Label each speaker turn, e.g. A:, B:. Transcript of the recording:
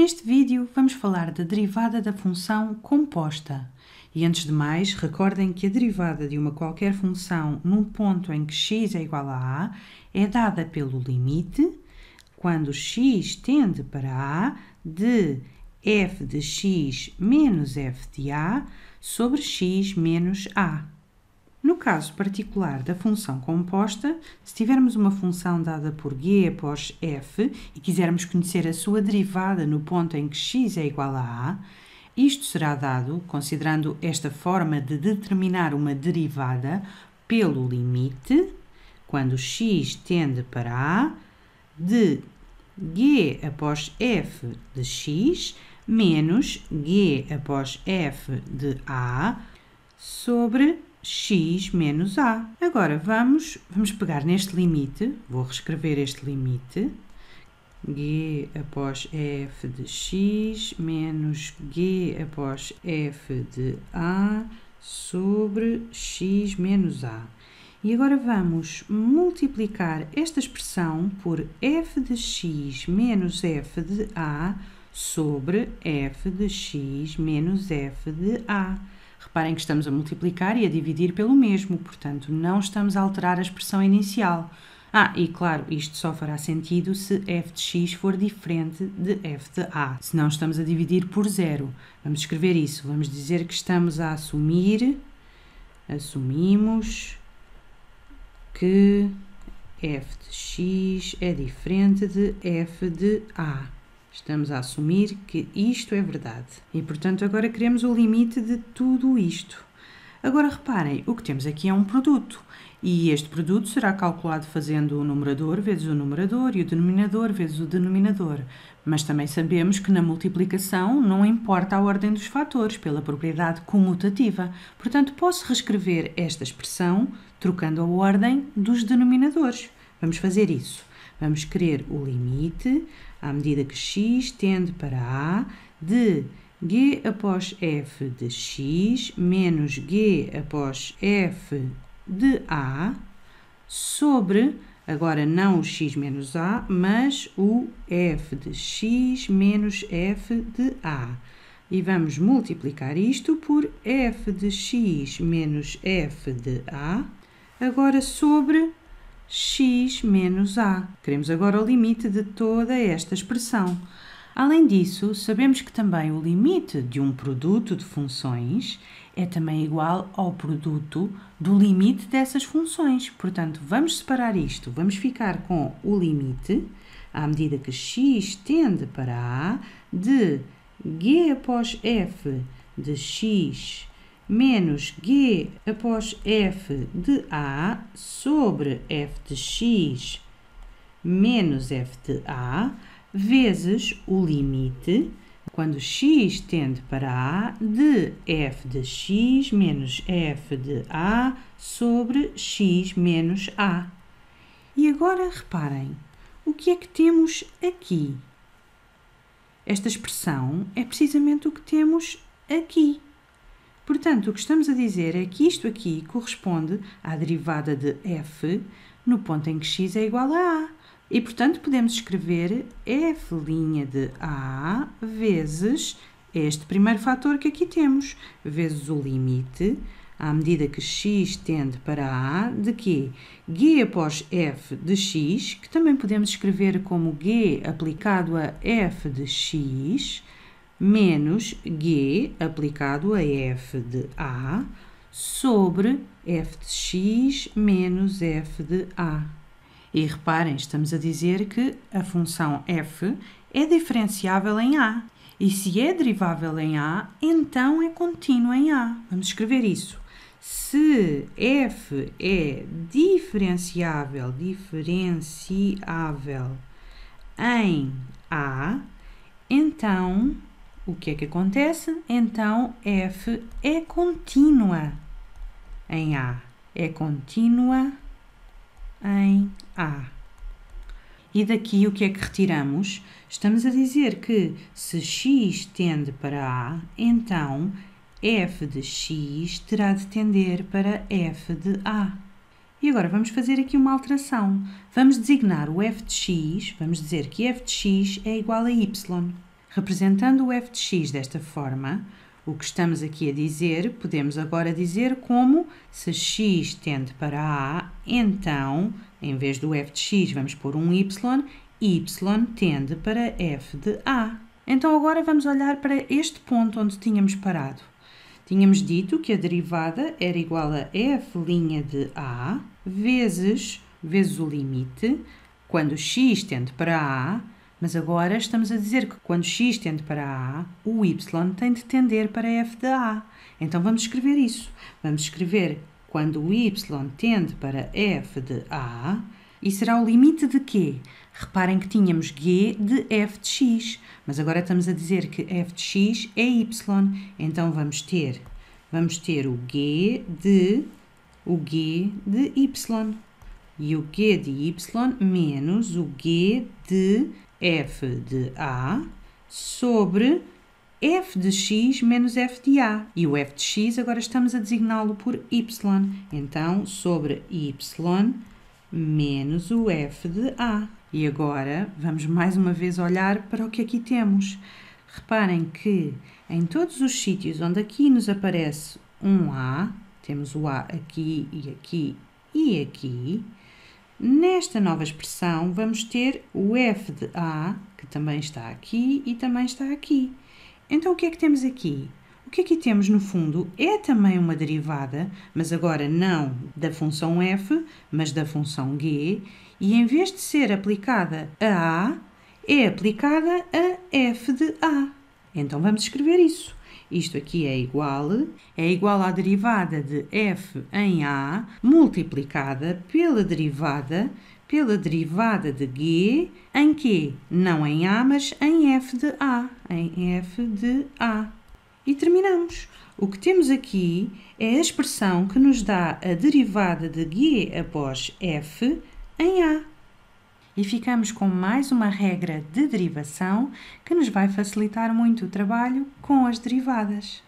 A: Neste vídeo vamos falar da derivada da função composta. E antes de mais, recordem que a derivada de uma qualquer função num ponto em que x é igual a a é dada pelo limite, quando x tende para a, de f de x menos f de a sobre x menos a. No caso particular da função composta, se tivermos uma função dada por g após f e quisermos conhecer a sua derivada no ponto em que x é igual a a, isto será dado, considerando esta forma de determinar uma derivada, pelo limite, quando x tende para a, de g após f de x menos g após f de a sobre x menos a. Agora vamos, vamos pegar neste limite, vou reescrever este limite, g após f de x menos g após f de a sobre x menos a. E agora vamos multiplicar esta expressão por f de x menos f de a sobre f de x menos f de a. Reparem que estamos a multiplicar e a dividir pelo mesmo, portanto, não estamos a alterar a expressão inicial. Ah, e claro, isto só fará sentido se f de x for diferente de f de a. Se não estamos a dividir por zero, vamos escrever isso. Vamos dizer que estamos a assumir, assumimos que f de x é diferente de f de a. Estamos a assumir que isto é verdade. E portanto, agora queremos o limite de tudo isto. Agora reparem, o que temos aqui é um produto. E este produto será calculado fazendo o numerador vezes o numerador e o denominador vezes o denominador. Mas também sabemos que na multiplicação não importa a ordem dos fatores pela propriedade comutativa. Portanto, posso reescrever esta expressão trocando a ordem dos denominadores. Vamos fazer isso. Vamos querer o limite à medida que x tende para A de g após f de x menos g após f de A sobre, agora não o x menos A, mas o f de x menos f de A. E vamos multiplicar isto por f de x menos f de A, agora sobre x menos a. Queremos agora o limite de toda esta expressão. Além disso, sabemos que também o limite de um produto de funções é também igual ao produto do limite dessas funções. Portanto, vamos separar isto. Vamos ficar com o limite, à medida que x tende para a, de g após f de x menos g após f de a sobre f de x menos f de a vezes o limite quando x tende para a de f de x menos f de a sobre x menos a. E agora reparem, o que é que temos aqui? Esta expressão é precisamente o que temos aqui. Portanto, o que estamos a dizer é que isto aqui corresponde à derivada de f no ponto em que x é igual a a. E, portanto, podemos escrever f' de a vezes este primeiro fator que aqui temos, vezes o limite, à medida que x tende para a, de quê? g após f de x, que também podemos escrever como g aplicado a f de x, menos g aplicado a f de a sobre f de x menos f de a. E reparem, estamos a dizer que a função f é diferenciável em a. E se é derivável em a, então é contínua em a. Vamos escrever isso. Se f é diferenciável, diferenciável em a, então o que é que acontece? Então, F é contínua em A. É contínua em A. E daqui o que é que retiramos? Estamos a dizer que se x tende para A, então f de x terá de tender para f de A. E agora vamos fazer aqui uma alteração. Vamos designar o f de x, vamos dizer que f de x é igual a y. Representando o f de x desta forma, o que estamos aqui a dizer, podemos agora dizer como se x tende para a, então, em vez do f de x, vamos pôr um y, y tende para f de a. Então agora vamos olhar para este ponto onde tínhamos parado. Tínhamos dito que a derivada era igual a f' de a vezes, vezes o limite, quando x tende para a, mas agora estamos a dizer que quando x tende para A, o y tem de tender para f de A. Então vamos escrever isso. Vamos escrever quando o y tende para f de A, e será o limite de quê? Reparem que tínhamos g de f de x, mas agora estamos a dizer que f de x é y, então vamos ter vamos ter o g de o g de y e o g de y menos o g de f de A sobre f de x menos f de A. E o f de x agora estamos a designá-lo por y. Então, sobre y menos o f de A. E agora vamos mais uma vez olhar para o que aqui temos. Reparem que em todos os sítios onde aqui nos aparece um A, temos o A aqui e aqui e aqui, Nesta nova expressão, vamos ter o f de a, que também está aqui e também está aqui. Então, o que é que temos aqui? O que aqui é temos, no fundo, é também uma derivada, mas agora não da função f, mas da função g, e em vez de ser aplicada a a, é aplicada a f de a. Então, vamos escrever isso isto aqui é igual, é igual à derivada de f em a multiplicada pela derivada pela derivada de g em q, não em a, mas em f de a, em f de a. E terminamos. O que temos aqui é a expressão que nos dá a derivada de g após f em a e ficamos com mais uma regra de derivação que nos vai facilitar muito o trabalho com as derivadas.